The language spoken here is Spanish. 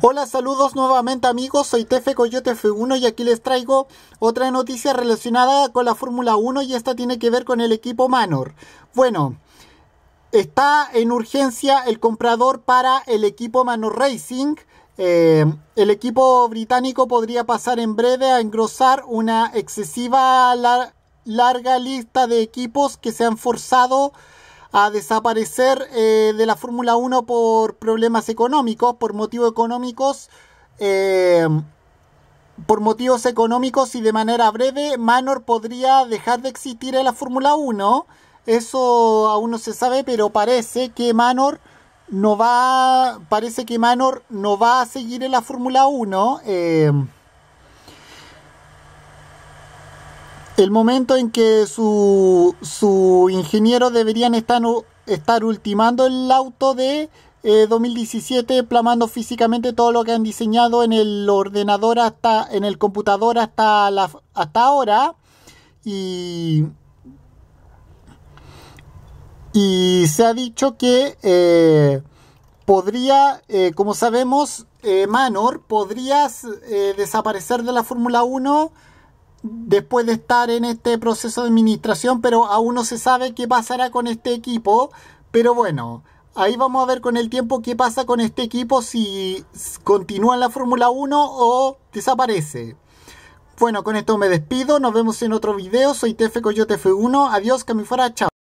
Hola, saludos nuevamente amigos, soy Tefe Coyote F1 y aquí les traigo otra noticia relacionada con la Fórmula 1 y esta tiene que ver con el equipo Manor. Bueno, está en urgencia el comprador para el equipo Manor Racing. Eh, el equipo británico podría pasar en breve a engrosar una excesiva larga lista de equipos que se han forzado a desaparecer eh, de la Fórmula 1 por problemas económicos, por motivos económicos. Eh, por motivos económicos y de manera breve, Manor podría dejar de existir en la Fórmula 1. Eso aún no se sabe, pero parece que Manor no va. Parece que Manor no va a seguir en la Fórmula 1. el momento en que su, ingeniero deberían estar, ultimando el auto de 2017, eh, plamando físicamente todo lo que han diseñado en el ordenador hasta, en el computador hasta, la, hasta ahora. Y, se ha dicho que eh, podría, eh, como sabemos, Manor podría desaparecer de la Fórmula 1 después de estar en este proceso de administración, pero aún no se sabe qué pasará con este equipo. Pero bueno, ahí vamos a ver con el tiempo qué pasa con este equipo, si continúa en la Fórmula 1 o desaparece. Bueno, con esto me despido, nos vemos en otro video, soy Tefe Coyote F1, adiós, que me fuera, chao.